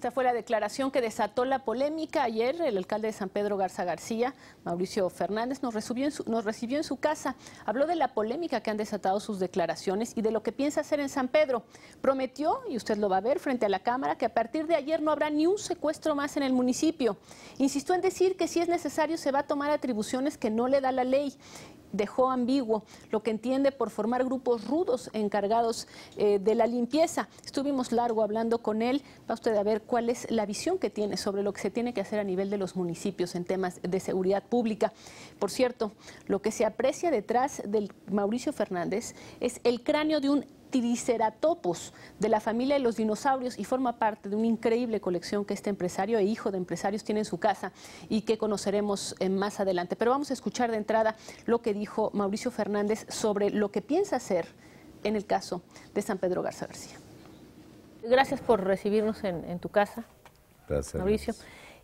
Esta fue la declaración que desató la polémica ayer. El alcalde de San Pedro Garza García, Mauricio Fernández, nos recibió, en su, casa. Habló de la polémica que han desatado sus declaraciones y de lo que piensa hacer en San Pedro. Prometió, y usted lo va a ver frente a la Cámara, que a partir de ayer no habrá ni un secuestro más en el municipio. Insistió en decir que si es necesario se va a tomar atribuciones que no le da la ley dejó ambiguo lo que entiende por formar grupos rudos encargados eh, de la limpieza. Estuvimos largo hablando con él. Va usted a ver cuál es la visión que tiene sobre lo que se tiene que hacer a nivel de los municipios en temas de seguridad pública. Por cierto, lo que se aprecia detrás del Mauricio Fernández es el cráneo de un triceratopos de la familia de los dinosaurios y forma parte de una increíble colección que este empresario e hijo de empresarios tiene en su casa y que conoceremos eh, más adelante. Pero vamos a escuchar de entrada lo que dijo Mauricio Fernández sobre lo que piensa hacer en el caso de San Pedro Garza García. Gracias por recibirnos en, tu casa, Mauricio.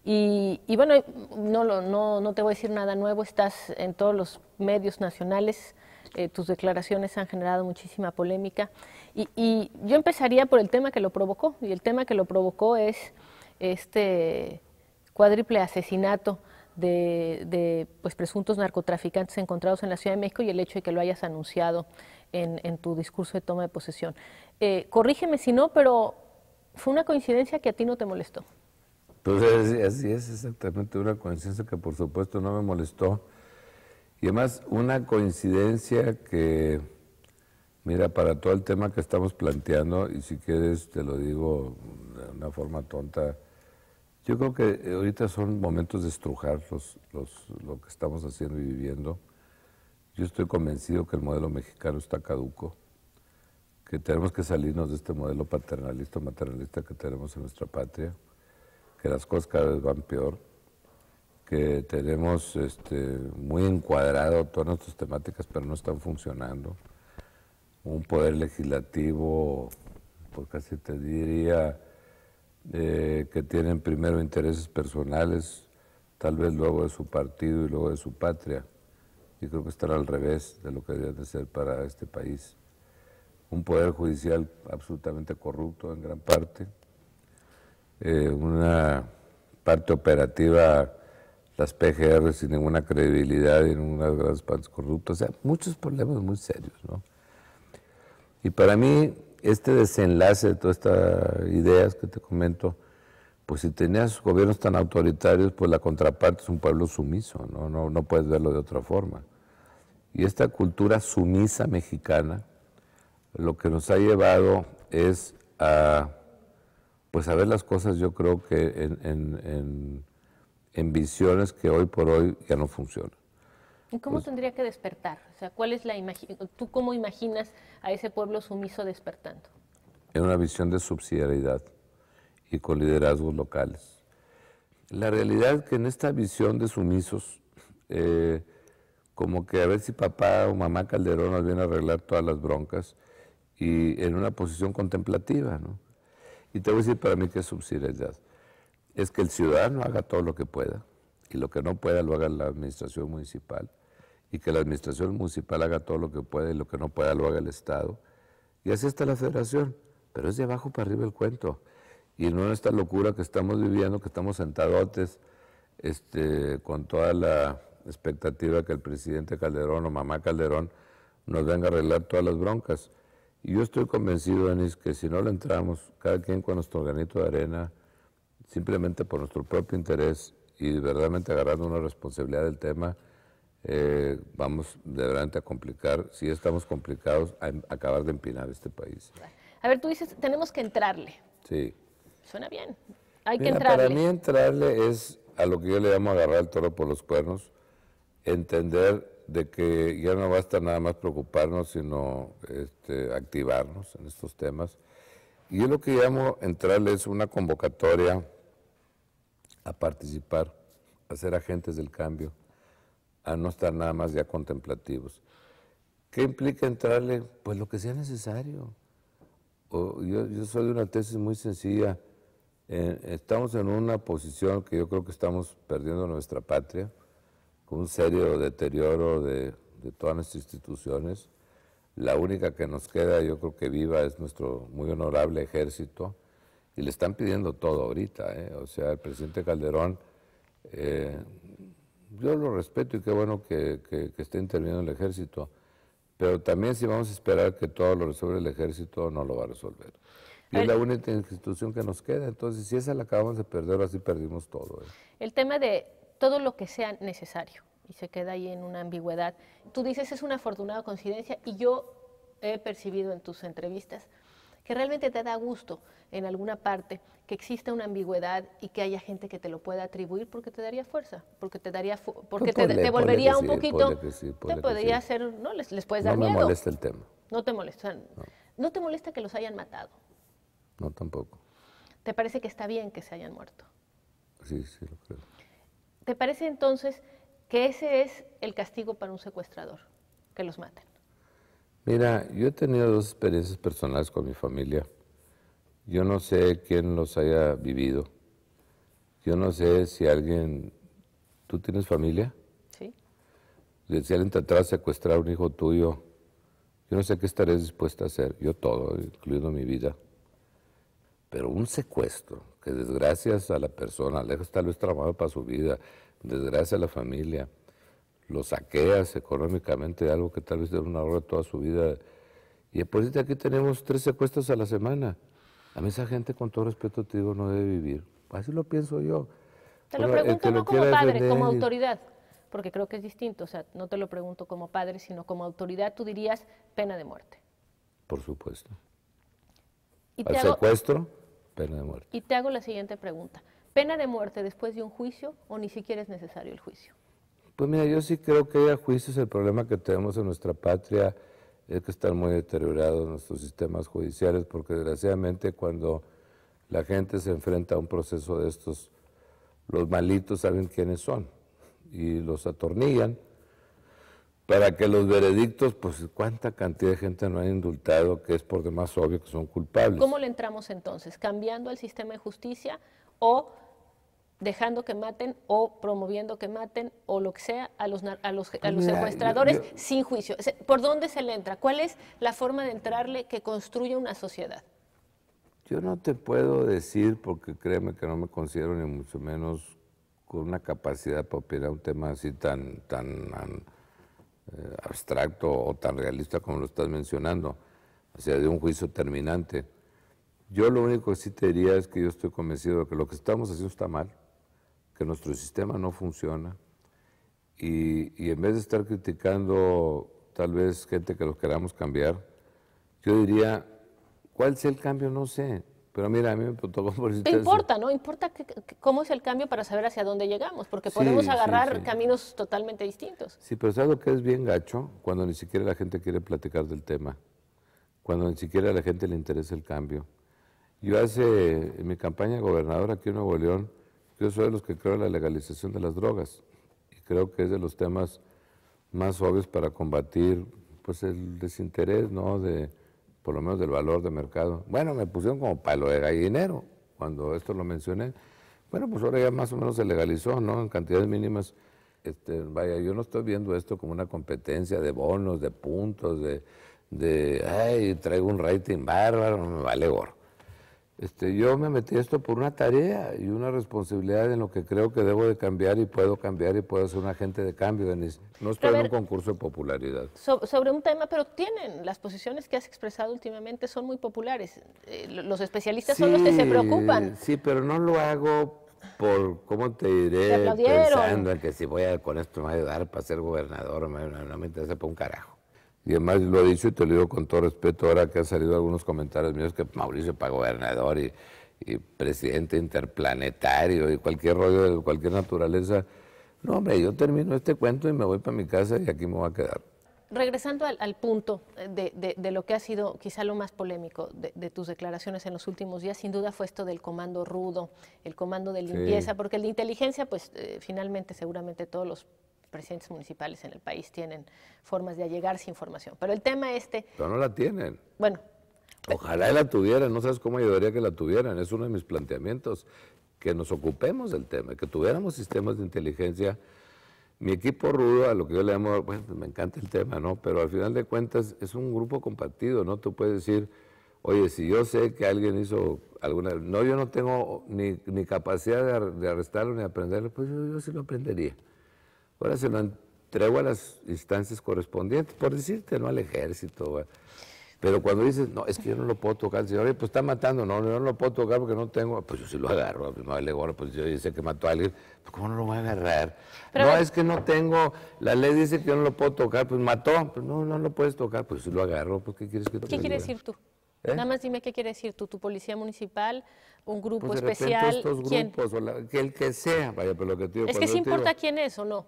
Y, bueno, no, no, no te voy a decir nada nuevo, estás en todos los medios nacionales eh, tus declaraciones han generado muchísima polémica. Y, yo empezaría por el tema que lo provocó, y el tema que lo provocó es este cuádruple asesinato de, pues, presuntos narcotraficantes encontrados en la Ciudad de México y el hecho de que lo hayas anunciado en, tu discurso de toma de posesión. Eh, corrígeme si no, pero fue una coincidencia que a ti no te molestó. Pues así es exactamente una coincidencia que por supuesto no me molestó y además, una coincidencia que, mira, para todo el tema que estamos planteando, y si quieres te lo digo de una forma tonta, yo creo que eh, ahorita son momentos de estrujar los, los, lo que estamos haciendo y viviendo. Yo estoy convencido que el modelo mexicano está caduco, que tenemos que salirnos de este modelo paternalista o maternalista que tenemos en nuestra patria, que las cosas cada vez van peor que tenemos este, muy encuadrado todas nuestras temáticas, pero no están funcionando. Un poder legislativo, por pues casi te diría, eh, que tienen primero intereses personales, tal vez luego de su partido y luego de su patria. Y creo que están al revés de lo que deberían de ser para este país. Un poder judicial absolutamente corrupto en gran parte, eh, una parte operativa las PGR sin ninguna credibilidad y en unas grandes partes corruptas, o sea, muchos problemas muy serios, Y para mí, este desenlace de todas estas ideas que te comento, pues si tenías gobiernos tan autoritarios, pues la contraparte es un pueblo sumiso, ¿no? No, no puedes verlo de otra forma. Y esta cultura sumisa mexicana lo que nos ha llevado es a, pues ver las cosas yo creo que en en visiones que hoy por hoy ya no funcionan. ¿Y cómo tendría que despertar? O sea, ¿cuál es la ¿Tú cómo imaginas a ese pueblo sumiso despertando? En una visión de subsidiariedad y con liderazgos locales. La realidad es que en esta visión de sumisos, eh, como que a ver si papá o mamá Calderón nos viene a arreglar todas las broncas y en una posición contemplativa, ¿no? Y te voy a decir para mí que es subsidiariedad es que el ciudadano haga todo lo que pueda y lo que no pueda lo haga la administración municipal y que la administración municipal haga todo lo que pueda y lo que no pueda lo haga el Estado. Y así está la federación, pero es de abajo para arriba el cuento. Y no esta locura que estamos viviendo, que estamos sentadotes este, con toda la expectativa que el presidente Calderón o mamá Calderón nos venga a arreglar todas las broncas. Y yo estoy convencido, Denis que si no lo entramos, cada quien con nuestro granito de arena, simplemente por nuestro propio interés y verdaderamente agarrando una responsabilidad del tema, eh, vamos de verdad a complicar, si estamos complicados, a, em, acabar de empinar este país. A ver, tú dices, tenemos que entrarle. Sí. Suena bien. Hay que entrarle. Para mí entrarle es a lo que yo le llamo agarrar el toro por los cuernos, entender de que ya no basta nada más preocuparnos, sino este, activarnos en estos temas. Y yo lo que llamo entrarle es una convocatoria a participar, a ser agentes del cambio, a no estar nada más ya contemplativos. ¿Qué implica entrarle? Pues lo que sea necesario. yo, soy de una tesis muy sencilla. Eh, estamos en una posición que yo creo que estamos perdiendo nuestra patria, con un serio deterioro de, de todas nuestras instituciones. La única que nos queda, yo creo que viva, es nuestro muy honorable ejército y le están pidiendo todo ahorita, ¿eh? o sea, el presidente Calderón, eh, yo lo respeto y qué bueno que, que, esté interviniendo el ejército, pero también si vamos a esperar que todo lo resuelva el ejército, no lo va a resolver. Y es la única institución que nos queda, entonces si esa la acabamos de perder, así perdimos todo. ¿eh? El tema de todo lo que sea necesario, y se queda ahí en una ambigüedad, tú dices es una afortunada coincidencia y yo he percibido en tus entrevistas que realmente te da gusto en alguna parte que exista una ambigüedad y que haya gente que te lo pueda atribuir porque te daría fuerza, porque te daría porque te, volvería un poquito te podría hacer, no les, puedes dar miedo. No me molesta el tema. No te molesta. No. te molesta que los hayan matado. No tampoco. ¿Te parece que está bien que se hayan muerto? Sí, sí lo creo. ¿Te parece entonces que ese es el castigo para un secuestrador, que los maten? Mira, yo he tenido dos experiencias personales con mi familia. Yo no sé quién los haya vivido. Yo no sé si alguien... ¿Tú tienes familia? Sí. Si alguien tratara de secuestrar a un hijo tuyo, yo no sé qué estarías dispuesto a hacer. Yo todo, incluyendo mi vida. Pero un secuestro, que desgracias a la persona, lejos tal vez trabajo para su vida, desgracia a la familia, lo saqueas económicamente algo que tal vez era una hora toda su vida. Y después de aquí tenemos tres secuestros a la semana. A mí esa gente, con todo respeto, te digo, no debe vivir. Así lo pienso yo. Te lo pregunto no como padre, como autoridad, porque creo que es distinto. O sea, no te lo pregunto como padre, sino como autoridad, tú dirías pena de muerte. Por supuesto. ¿Y Al secuestro, pena de muerte. Y te hago la siguiente pregunta. ¿Pena de muerte después de un juicio o ni siquiera es necesario el juicio? Pues mira, yo sí creo que a juicios el problema que tenemos en nuestra patria es que están muy deteriorados nuestros sistemas judiciales, porque desgraciadamente cuando la gente se enfrenta a un proceso de estos, los malitos saben quiénes son y los atornillan para que los veredictos, pues cuánta cantidad de gente no han indultado, que es por demás obvio que son culpables. ¿Cómo le entramos entonces? ¿Cambiando el sistema de justicia o dejando que maten o promoviendo que maten o lo que sea a los, a los, a pues los secuestradores sin juicio. ¿Por dónde se le entra? ¿Cuál es la forma de entrarle que construye una sociedad? Yo no te puedo decir, porque créeme que no me considero ni mucho menos con una capacidad para opinar un tema así tan, tan, eh, abstracto o tan realista como lo estás mencionando, o sea, de un juicio terminante. Yo lo único que sí te diría es que yo estoy convencido de que lo que estamos haciendo está mal que nuestro sistema no funciona y, en vez de estar criticando tal vez gente que los queramos cambiar, yo diría, ¿cuál sea el cambio? No sé, pero mira, a mí me tocó por ¿Te importa, no? Importa cómo es el cambio para saber hacia dónde llegamos, porque podemos agarrar caminos totalmente distintos. Sí, pero es algo que es bien gacho? Cuando ni siquiera la gente quiere platicar del tema, cuando ni siquiera a la gente le interesa el cambio. Yo hace, en mi campaña de gobernador aquí en Nuevo León, yo soy de los que creo en la legalización de las drogas y creo que es de los temas más obvios para combatir pues el desinterés, ¿no? De, por lo menos del valor de mercado. Bueno, me pusieron como palo de gallinero cuando esto lo mencioné. Bueno, pues ahora ya más o menos se legalizó, ¿no? En cantidades mínimas. Este, vaya, yo no estoy viendo esto como una competencia de bonos, de puntos, de, de ay, traigo un rating bárbaro, me vale gorro. Este, yo me metí esto por una tarea y una responsabilidad en lo que creo que debo de cambiar y puedo cambiar y puedo ser un agente de cambio, No estoy en un concurso de popularidad. sobre un tema, pero tienen, las posiciones que has expresado últimamente son muy populares. Eh, los especialistas son los que se preocupan. Sí, pero no lo hago por, ¿cómo te diré? pensando en que si voy a, con esto me va a ayudar para ser gobernador, no, no me interesa por un carajo. Y además lo he dicho y te lo digo con todo respeto ahora que han salido algunos comentarios míos que Mauricio para gobernador y, presidente interplanetario y cualquier rollo de cualquier naturaleza. No, hombre, yo termino este cuento y me voy para mi casa y aquí me voy a quedar. Regresando al, punto de, lo que ha sido quizá lo más polémico de, tus declaraciones en los últimos días, sin duda fue esto del comando rudo, el comando de limpieza, porque la inteligencia, pues eh, finalmente seguramente todos los presidentes municipales en el país tienen formas de allegarse información. Pero el tema este... Pero no la tienen. Bueno. Ojalá la tuvieran, no sabes cómo ayudaría que la tuvieran, es uno de mis planteamientos, que nos ocupemos del tema, que tuviéramos sistemas de inteligencia. Mi equipo rudo, a lo que yo le llamo, bueno, pues, me encanta el tema, ¿no? Pero al final de cuentas es un grupo compartido, ¿no? Tú puedes decir, oye, si yo sé que alguien hizo alguna... No, yo no tengo ni, capacidad de, arrestarlo ni aprenderlo, pues yo sí lo aprendería. Ahora se lo entrego a las instancias correspondientes, por decirte, no al ejército. Pero cuando dices, no, es que yo no lo puedo tocar, el señor, pues está matando, no, yo no lo puedo tocar porque no tengo, pues yo sí lo agarro, pues, no, le pues yo dice que mató a alguien, pues ¿cómo no lo voy a agarrar? no, es que no tengo, la ley dice que yo no lo puedo tocar, pues mató, pues no, no lo puedes tocar, pues sí lo agarro, pues ¿qué quieres que toque? ¿Qué quieres decir tú? ¿Eh? Nada más dime qué quiere decir tú, tu policía municipal, un grupo especial. Estos grupos, que el que sea, vaya, lo que Es que sí importa quién es o no.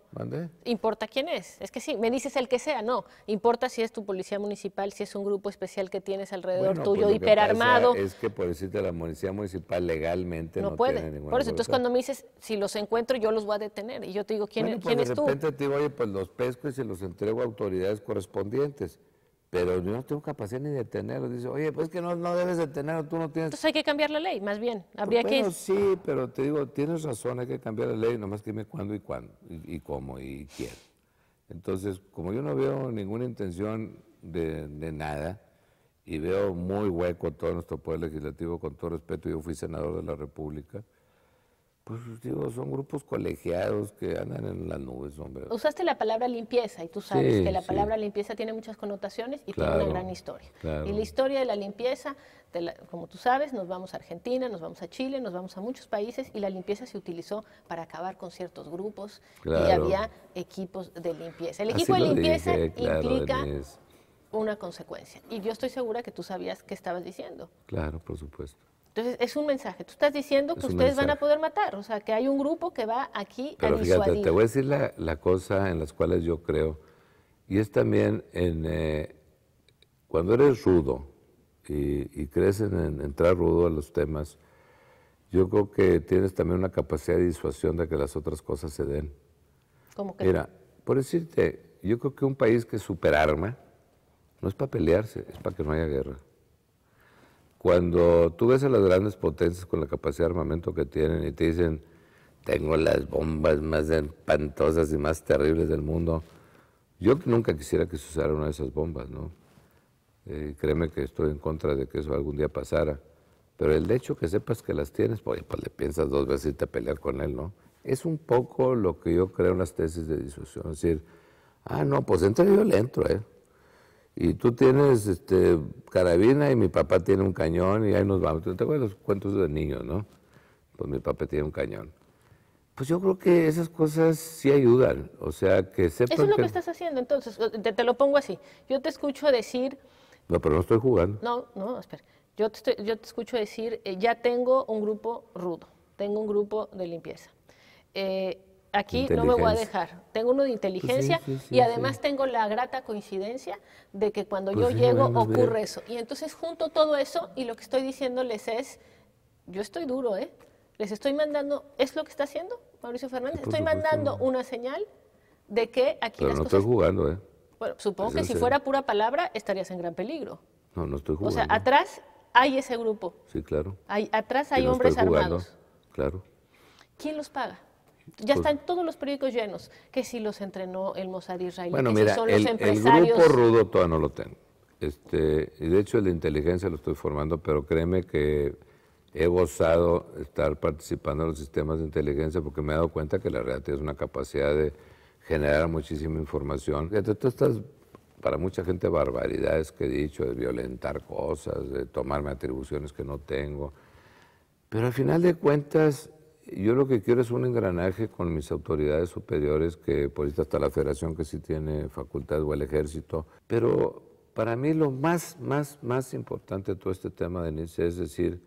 Importa quién es. Es que sí, me dices el que sea, no. Importa si es tu policía municipal, si es un grupo especial que tienes alrededor tuyo, hiperarmado. Pues, es que por decirte, la policía municipal legalmente no, no puede. por eso, entonces cuando me dices, si los encuentro, yo los voy a detener. Y yo te digo, ¿quién, pues, ¿quién es tú? De repente te digo, oye, pues los pesco y se los entrego a autoridades correspondientes pero yo no tengo capacidad ni de tenerlo. Dice, oye, pues que no, debes de tenerlo, tú no tienes... Entonces hay que cambiar la ley, más bien, habría que... Bueno, sí, pero te digo, tienes razón, hay que cambiar la ley, nomás dime cuándo y cuándo, y, cómo, y quién. Entonces, como yo no veo ninguna intención de, nada, y veo muy hueco todo nuestro poder legislativo, con todo respeto, yo fui senador de la República, pues son grupos colegiados que andan en las nubes, hombre. Usaste la palabra limpieza y tú sabes que la palabra limpieza tiene muchas connotaciones y tiene una gran historia. Y la historia de la limpieza, como tú sabes, nos vamos a Argentina, nos vamos a Chile, nos vamos a muchos países y la limpieza se utilizó para acabar con ciertos grupos y había equipos de limpieza. El equipo de limpieza implica una consecuencia y yo estoy segura que tú sabías qué estabas diciendo. Claro, por supuesto. Entonces, es un mensaje. Tú estás diciendo que ustedes van a poder matar, o sea, que hay un grupo que va aquí Pero a disuadir. Fíjate, te voy a decir la, cosa en las cuales yo creo, y es también en, eh, cuando eres rudo y, crees en, entrar rudo a los temas, yo creo que tienes también una capacidad de disuasión de que las otras cosas se den. ¿Cómo que? Mira, por decirte, yo creo que un país que superarma no es para pelearse, es para que no haya guerra. Cuando tú ves a las grandes potencias con la capacidad de armamento que tienen y te dicen, tengo las bombas más espantosas y más terribles del mundo, yo nunca quisiera que se usara una de esas bombas, ¿no? Eh, créeme que estoy en contra de que eso algún día pasara. Pero el hecho que sepas que las tienes, pues, le piensas dos veces y te pelear con él, ¿no? Es un poco lo que yo creo en las tesis de disuasión. Es decir, ah, no, pues entre yo le entro, ¿eh? y tú tienes este, carabina y mi papá tiene un cañón y ahí nos vamos. ¿Te acuerdas los cuentos de niños, no? Pues mi papá tiene un cañón. Pues yo creo que esas cosas sí ayudan, o sea, que sepan Eso es lo que, estás haciendo, entonces, te, lo pongo así. Yo te escucho decir... No, pero no estoy jugando. No, no, espera. Yo te, yo te escucho decir, eh, ya tengo un grupo rudo, tengo un grupo de limpieza. Eh, aquí no me voy a dejar. Tengo uno de inteligencia y además tengo la grata coincidencia de que cuando yo pues llego ocurre eso. Y entonces junto todo eso y lo que estoy diciéndoles es, yo estoy duro, ¿eh? Les estoy mandando, ¿es lo que está haciendo Mauricio Fernández? estoy mandando una señal de que aquí Pero no cosas... jugando, ¿eh? Bueno, supongo que si fuera pura palabra estarías en gran peligro. No, no estoy jugando. O sea, atrás hay ese grupo. Sí, claro. Hay, atrás hay hombres armados. Claro. ¿Quién los paga? Ya pues están todos los periódicos llenos, que si los entrenó el Mossad israelí, bueno, mira, el, grupo rudo todavía no lo tengo. Este, y de hecho, el de inteligencia lo estoy formando, pero créeme que he gozado estar participando en los sistemas de inteligencia porque me he dado cuenta que la realidad es una capacidad de generar muchísima información. Entre todas estas, para mucha gente barbaridades que he dicho, de violentar cosas, de tomarme atribuciones que no tengo. Pero al final de cuentas, yo lo que quiero es un engranaje con mis autoridades superiores, que por ahí hasta la federación que sí tiene facultad o el ejército, pero para mí lo más, más, más importante de todo este tema de Nietzsche es decir,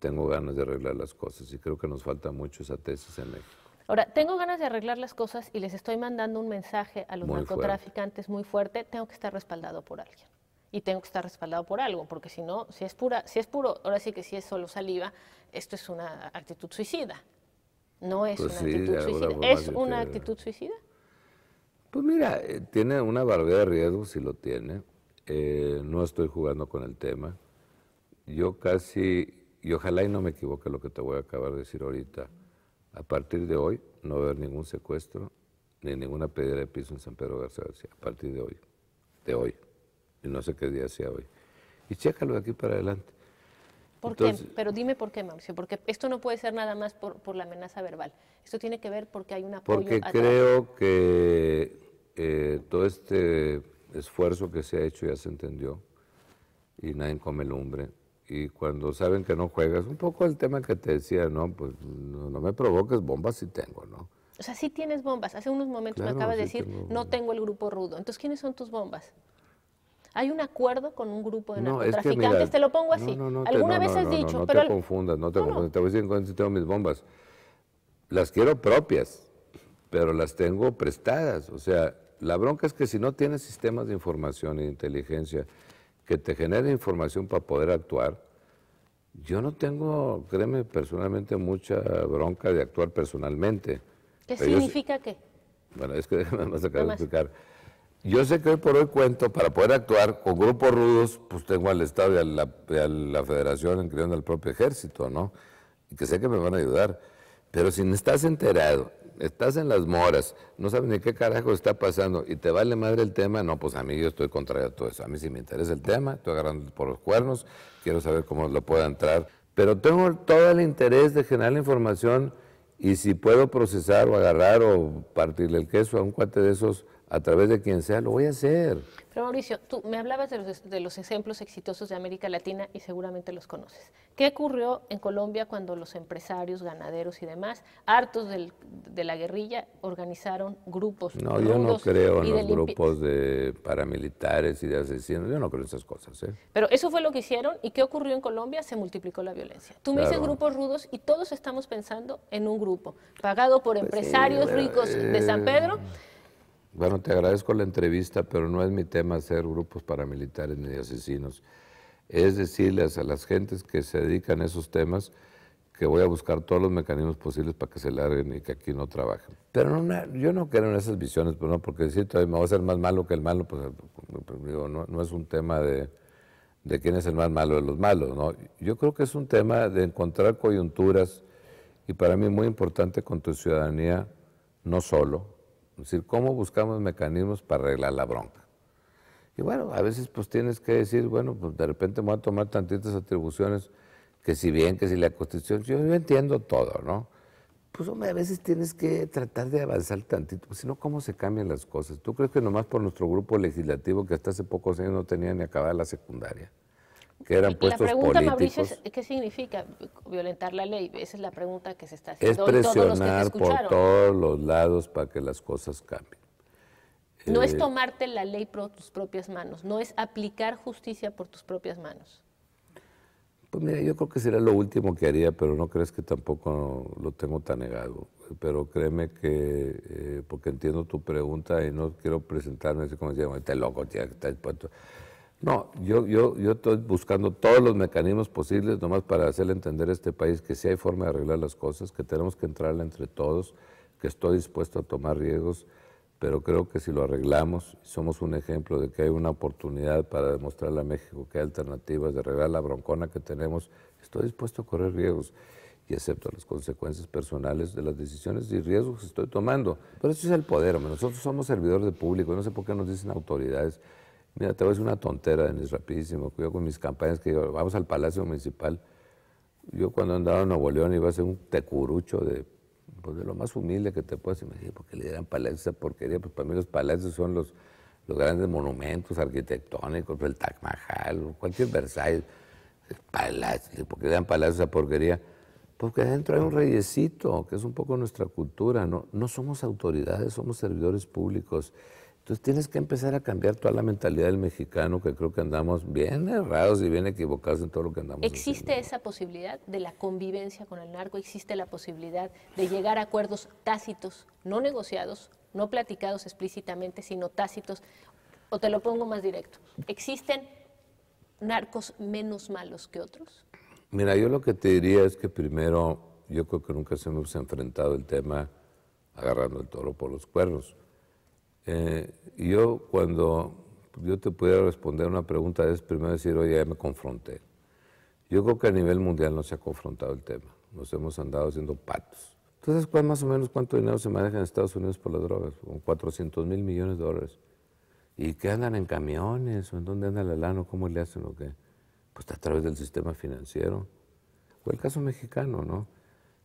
tengo ganas de arreglar las cosas y creo que nos falta mucho esa tesis en México. Ahora, tengo ganas de arreglar las cosas y les estoy mandando un mensaje a los narcotraficantes muy fuerte, tengo que estar respaldado por alguien. Y tengo que estar respaldado por algo, porque si no, si es pura, si es puro, ahora sí que si es solo saliva, esto es una actitud suicida. No es pues una actitud suicida. ¿Es una actitud suicida? Pues mira, eh, tiene una barrera de riesgo, si lo tiene. Eh, no estoy jugando con el tema. Yo casi, y ojalá y no me equivoque lo que te voy a acabar de decir ahorita, a partir de hoy no va a haber ningún secuestro ni ninguna pedida de piso en San Pedro García García, a partir de hoy, de hoy, y no sé qué día sea hoy. Y chécalo de aquí para adelante. ¿Por qué? Pero dime por qué, Mauricio, porque esto no puede ser nada más por, la amenaza verbal. Esto tiene que ver porque hay un apoyo. Porque creo que eh, todo este esfuerzo que se ha hecho ya se entendió y nadie come lumbre. Y cuando saben que no juegas, un poco el tema que te decía, no, pues no, me provoques bombas si tengo, ¿no? O sea, sí tienes bombas. Hace unos momentos me acabas de decir, no tengo el grupo rudo. Entonces, ¿quiénes son tus bombas? Hay un acuerdo con un grupo de narcotraficantes, te lo pongo así. Alguna vez has dicho, no, te confundas, no te confundas, te voy a decir en tengo mis bombas. Las quiero propias, pero las tengo prestadas, o sea, la bronca es que si no tienes sistemas de información e inteligencia que te genere información para poder actuar, yo no tengo, créeme, personalmente mucha bronca de actuar personalmente. ¿Qué significa qué? Bueno, es que déjame más acá de explicar. Yo sé que hoy por hoy cuento, para poder actuar con grupos rudos, pues tengo al Estado y a la, Federación incluyendo el propio ejército, ¿no? Y que sé que me van a ayudar. Pero si no estás enterado, estás en las moras, no sabes ni qué carajo está pasando y te vale madre el tema, no, pues a mí yo estoy contrario a todo eso. A mí sí me interesa el tema, estoy agarrando por los cuernos, quiero saber cómo lo pueda entrar. Pero tengo todo el interés de generar la información y si puedo procesar o agarrar o partirle el queso a un cuate de esos, a través de quien sea, lo voy a hacer. Pero Mauricio, tú me hablabas de los, ejemplos exitosos de América Latina y seguramente los conoces. ¿Qué ocurrió en Colombia cuando los empresarios, ganaderos y demás, hartos del, de la guerrilla, organizaron grupos? No, yo no creo en los grupos de paramilitares y de asesinos, yo no creo en esas cosas. ¿eh? Pero eso fue lo que hicieron y ¿qué ocurrió en Colombia? Se multiplicó la violencia. Tú me dices grupos rudos y todos estamos pensando en un grupo, pagado por pues empresarios ricos de San Pedro bueno, te agradezco la entrevista, pero no es mi tema hacer grupos paramilitares ni asesinos. Es decirles a las gentes que se dedican a esos temas que voy a buscar todos los mecanismos posibles para que se larguen y que aquí no trabajen. Pero no, yo no quiero en esas visiones, pues no, porque decir todavía me voy a ser más malo que el malo, pues, pues no, es un tema de, de, quién es el más malo de los malos, ¿no? Yo creo que es un tema de encontrar coyunturas y para mí muy importante con tu ciudadanía, no solo, es decir, ¿cómo buscamos mecanismos para arreglar la bronca? Y bueno, a veces pues tienes que decir, bueno, pues de repente me voy a tomar tantitas atribuciones que si bien, que si la Constitución, yo, yo entiendo todo, ¿no? Pues hombre, a veces tienes que tratar de avanzar tantito, pues, si no, ¿cómo se cambian las cosas? ¿Tú crees que nomás por nuestro grupo legislativo que hasta hace pocos años no tenía ni acabada la secundaria? que eran puestos La pregunta, políticos. Mauricio, ¿qué significa violentar la ley? Esa es la pregunta que se está haciendo. Es presionar por todos los lados para que las cosas cambien. No es eh, tomarte la ley por tus propias manos, no es aplicar justicia por tus propias manos. Pues mira, yo creo que sería lo último que haría, pero no crees que tampoco lo tengo tan negado. Pero créeme que, eh, porque entiendo tu pregunta y no quiero presentarme así como decía, este loco, tía, que está dispuesto. No, yo, yo, yo estoy buscando todos los mecanismos posibles, nomás para hacerle entender a este país que sí hay forma de arreglar las cosas, que tenemos que entrarle entre todos, que estoy dispuesto a tomar riesgos, pero creo que si lo arreglamos, somos un ejemplo de que hay una oportunidad para demostrarle a México que hay alternativas de arreglar la broncona que tenemos, estoy dispuesto a correr riesgos y acepto las consecuencias personales de las decisiones y riesgos que estoy tomando. Pero eso es el poder, nosotros somos servidores de público, no sé por qué nos dicen autoridades. Mira, te voy a decir una tontera, Denis, rapidísimo. Cuidado con mis campañas que vamos al Palacio Municipal. Yo cuando andaba en Nuevo León iba a ser un tecurucho de, pues, lo más humilde que te puedas. imaginar, porque ¿por qué le dieran palacios esa porquería? Pues para mí los palacios son los, los grandes monumentos arquitectónicos, el Taj Mahal, cualquier Versailles, El ¿por le dan palacio a porquería? Porque pues, adentro hay un reyesito, que es un poco nuestra cultura. No, no somos autoridades, somos servidores públicos. Entonces tienes que empezar a cambiar toda la mentalidad del mexicano, que creo que andamos bien errados y bien equivocados en todo lo que andamos. ¿Existe esa posibilidad de la convivencia con el narco? ¿Existe la posibilidad de llegar a acuerdos tácitos, no negociados, no platicados explícitamente, sino tácitos? O te lo pongo más directo. ¿Existen narcos menos malos que otros? Mira, yo lo que te diría es que primero, yo creo que nunca se hemos enfrentado el tema agarrando el toro por los cuernos eh, yo cuando yo te pudiera responder una pregunta es primero decir, oye, ya me confronté. Yo creo que a nivel mundial no se ha confrontado el tema. Nos hemos andado haciendo patos. Entonces, más o menos cuánto dinero se maneja en Estados Unidos por las drogas? con 400 mil millones de dólares. ¿Y qué andan en camiones? ¿O en dónde anda el lana? ¿Cómo le hacen o qué? Pues a través del sistema financiero. O el caso mexicano, ¿no?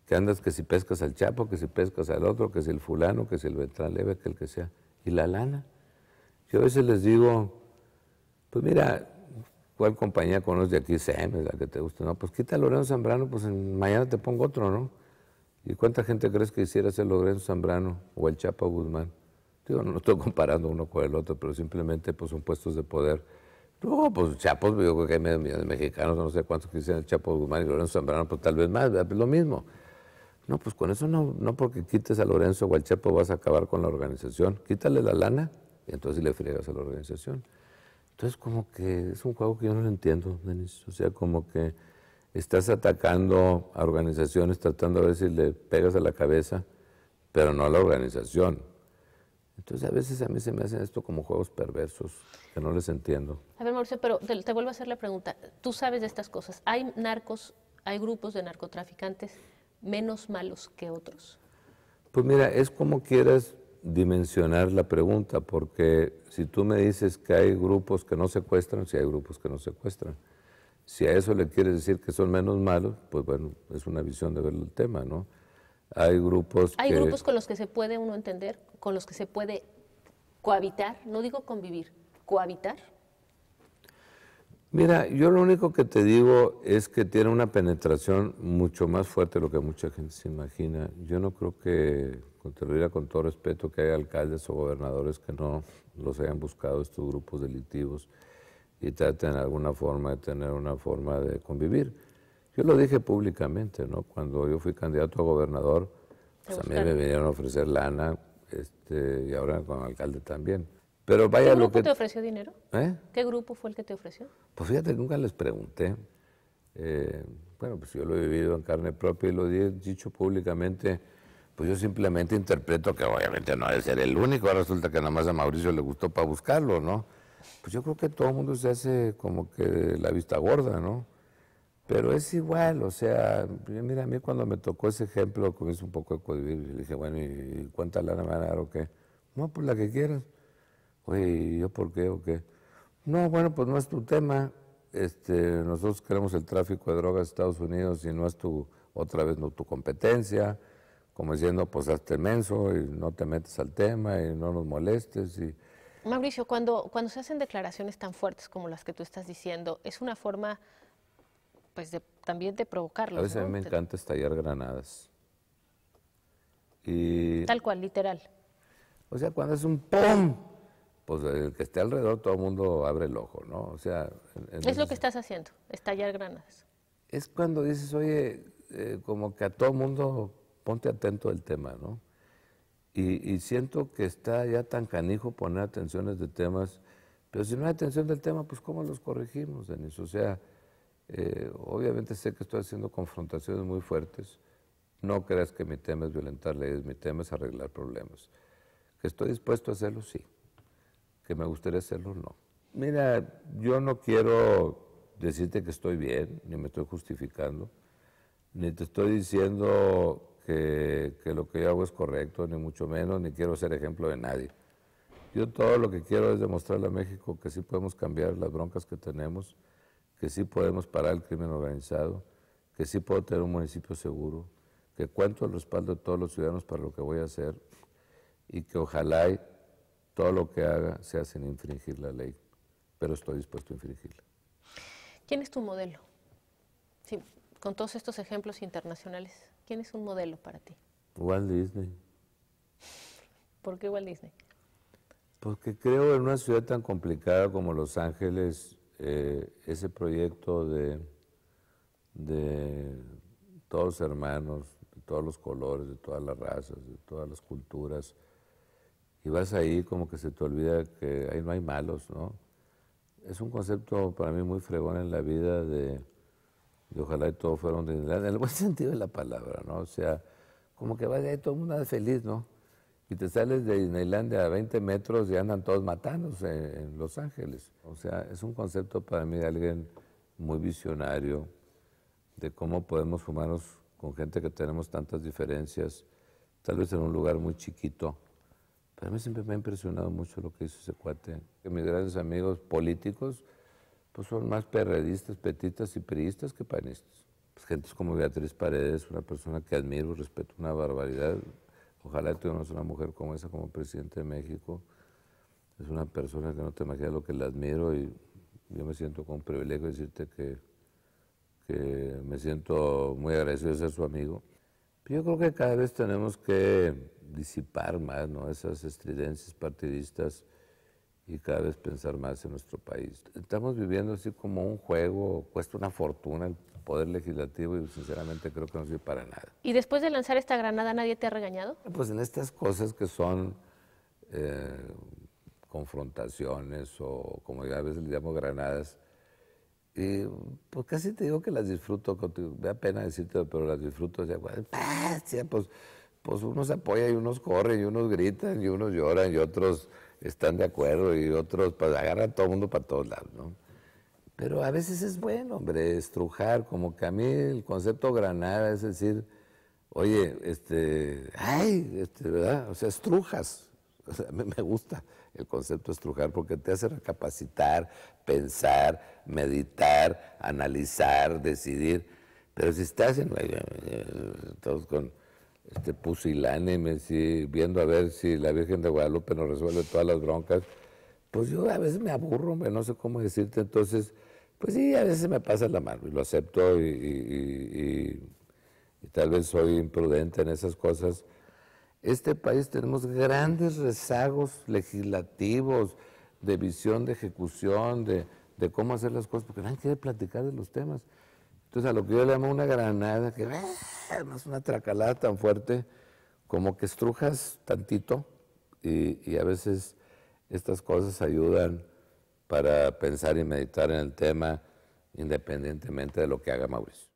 Que andas que si pescas al Chapo, que si pescas al otro, que si el fulano, que si el ventral Leve, que el que sea y la lana. Yo a veces les digo, pues mira, ¿cuál compañía conoces de aquí? CM, la que te gusta. No, pues quita a Lorenzo Zambrano, pues mañana te pongo otro, ¿no? ¿Y cuánta gente crees que hiciera ser Lorenzo Zambrano o el Chapo Guzmán? Digo, no, estoy comparando uno con el otro, pero simplemente pues son puestos de poder. No, pues Chapos, digo que hay medio millón de mexicanos, no sé cuántos quisieran el Chapo Guzmán y Lorenzo Zambrano, pues tal vez más, es pues lo mismo. No, pues con eso no, no porque quites a Lorenzo o al vas a acabar con la organización. Quítale la lana y entonces le friegas a la organización. Entonces como que es un juego que yo no lo entiendo, Denis. O sea, como que estás atacando a organizaciones tratando a ver si le pegas a la cabeza, pero no a la organización. Entonces a veces a mí se me hacen esto como juegos perversos, que no les entiendo. A ver, Mauricio, pero te, te vuelvo a hacer la pregunta. Tú sabes de estas cosas. Hay narcos, hay grupos de narcotraficantes menos malos que otros? Pues mira, es como quieras dimensionar la pregunta, porque si tú me dices que hay grupos que no secuestran, si hay grupos que no secuestran. Si a eso le quieres decir que son menos malos, pues bueno, es una visión de ver el tema, ¿no? Hay grupos Hay grupos con los que se puede uno entender, con los que se puede cohabitar, no digo convivir, cohabitar. Mira, yo lo único que te digo es que tiene una penetración mucho más fuerte de lo que mucha gente se imagina. Yo no creo que, con, con todo respeto, que haya alcaldes o gobernadores que no los hayan buscado estos grupos delictivos y traten de alguna forma de tener una forma de convivir. Yo lo dije públicamente, ¿no? Cuando yo fui candidato a gobernador, también pues, me vinieron a ofrecer lana este, y ahora con alcalde también. Pero vaya ¿Qué grupo te ofreció dinero? ¿Eh? ¿Qué grupo fue el que te ofreció? Pues fíjate, nunca les pregunté. Eh, bueno, pues yo lo he vivido en carne propia y lo he dicho públicamente. Pues yo simplemente interpreto que obviamente no de ser el único. resulta que nada más a Mauricio le gustó para buscarlo, ¿no? Pues yo creo que todo el mundo se hace como que la vista gorda, ¿no? Pero es igual, o sea, mira, a mí cuando me tocó ese ejemplo, comienzo un poco de y le dije, bueno, ¿y cuánta lana me van a dar o qué? No, pues la que quieras. ¿y ¿yo por qué o qué? No, bueno, pues no es tu tema. Este, nosotros queremos el tráfico de drogas en Estados Unidos y no es tu, otra vez, no tu competencia. Como diciendo, pues hazte menso y no te metes al tema y no nos molestes. Y... Mauricio, cuando, se hacen declaraciones tan fuertes como las que tú estás diciendo, es una forma pues también de provocarlos. A veces a mí me encanta estallar granadas. Tal cual, literal. O sea, cuando es un ¡pum! pues el que esté alrededor todo el mundo abre el ojo, ¿no? O sea... es lo que estás haciendo, estallar granadas. Es cuando dices, oye, eh, como que a todo el mundo ponte atento del tema, ¿no? Y, siento que está ya tan canijo poner atenciones de temas, pero si no hay atención del tema, pues ¿cómo los corregimos, Denis? O sea, eh, obviamente sé que estoy haciendo confrontaciones muy fuertes, no creas que mi tema es violentar leyes, mi tema es arreglar problemas. ¿Que estoy dispuesto a hacerlo? Sí que me gustaría hacerlo, no. Mira, yo no quiero decirte que estoy bien, ni me estoy justificando, ni te estoy diciendo que, lo que yo hago es correcto, ni mucho menos, ni quiero ser ejemplo de nadie. Yo todo lo que quiero es demostrarle a México que sí podemos cambiar las broncas que tenemos, que sí podemos parar el crimen organizado, que sí puedo tener un municipio seguro, que cuento el respaldo de todos los ciudadanos para lo que voy a hacer y que ojalá todo lo que haga se hace sin infringir la ley, pero estoy dispuesto a infringirla. ¿Quién es tu modelo? Sí, con todos estos ejemplos internacionales, ¿quién es un modelo para ti? Walt Disney. ¿Por qué Walt Disney? Porque creo en una ciudad tan complicada como Los Ángeles, eh, ese proyecto de, de todos hermanos, de todos los colores, de todas las razas, de todas las culturas, y vas ahí como que se te olvida que ahí no hay malos, ¿no? Es un concepto para mí muy fregón en la vida de, ojalá y todo fuera un en el buen sentido de la palabra, ¿no? O sea, como que vas ahí todo el mundo feliz, ¿no? Y te sales de Disneylandia a 20 metros y andan todos matándose en Los Ángeles. O sea, es un concepto para mí de alguien muy visionario de cómo podemos fumarnos con gente que tenemos tantas diferencias, tal vez en un lugar muy chiquito, pero a mí siempre me ha impresionado mucho lo que hizo ese cuate. Que mis grandes amigos políticos pues son más perredistas, petitas y priistas que panistas. Pues gentes como Beatriz Paredes, una persona que admiro, respeto una barbaridad. Ojalá tuviéramos una mujer como esa como presidente de México. Es una persona que no te imaginas lo que la admiro y yo me siento con privilegio decirte que, que me siento muy agradecido de ser su amigo. Yo creo que cada vez tenemos que disipar más ¿no? esas estridencias partidistas y cada vez pensar más en nuestro país. Estamos viviendo así como un juego, cuesta una fortuna el poder legislativo y sinceramente creo que no sirve para nada. ¿Y después de lanzar esta granada nadie te ha regañado? Pues en estas cosas que son eh, confrontaciones o como yo a veces le llamo granadas, y pues casi te digo que las disfruto, me da pena decirte, pero las disfruto, o sea, pues, pues, unos apoya y unos corren y unos gritan y unos lloran y otros están de acuerdo y otros, pues agarran a todo el mundo para todos lados, ¿no? Pero a veces es bueno, hombre, estrujar, como que a mí el concepto granada es decir, oye, este, ay, este, ¿verdad? O sea, estrujas. O sea, a mí me gusta el concepto estrujar porque te hace recapacitar, pensar, meditar, analizar, decidir. Pero si estás en, todos con, este, pusilánimes y viendo a ver si la Virgen de Guadalupe nos resuelve todas las broncas, pues yo a veces me aburro, no sé cómo decirte, entonces, pues sí, a veces me pasa la mano y lo acepto y, tal vez soy imprudente en esas cosas. Este país tenemos grandes rezagos legislativos, de visión, de ejecución, de, de cómo hacer las cosas, porque nadie quiere platicar de los temas. Entonces a lo que yo le llamo una granada, que ah, es una tracalada tan fuerte, como que estrujas tantito y, a veces estas cosas ayudan para pensar y meditar en el tema independientemente de lo que haga Mauricio.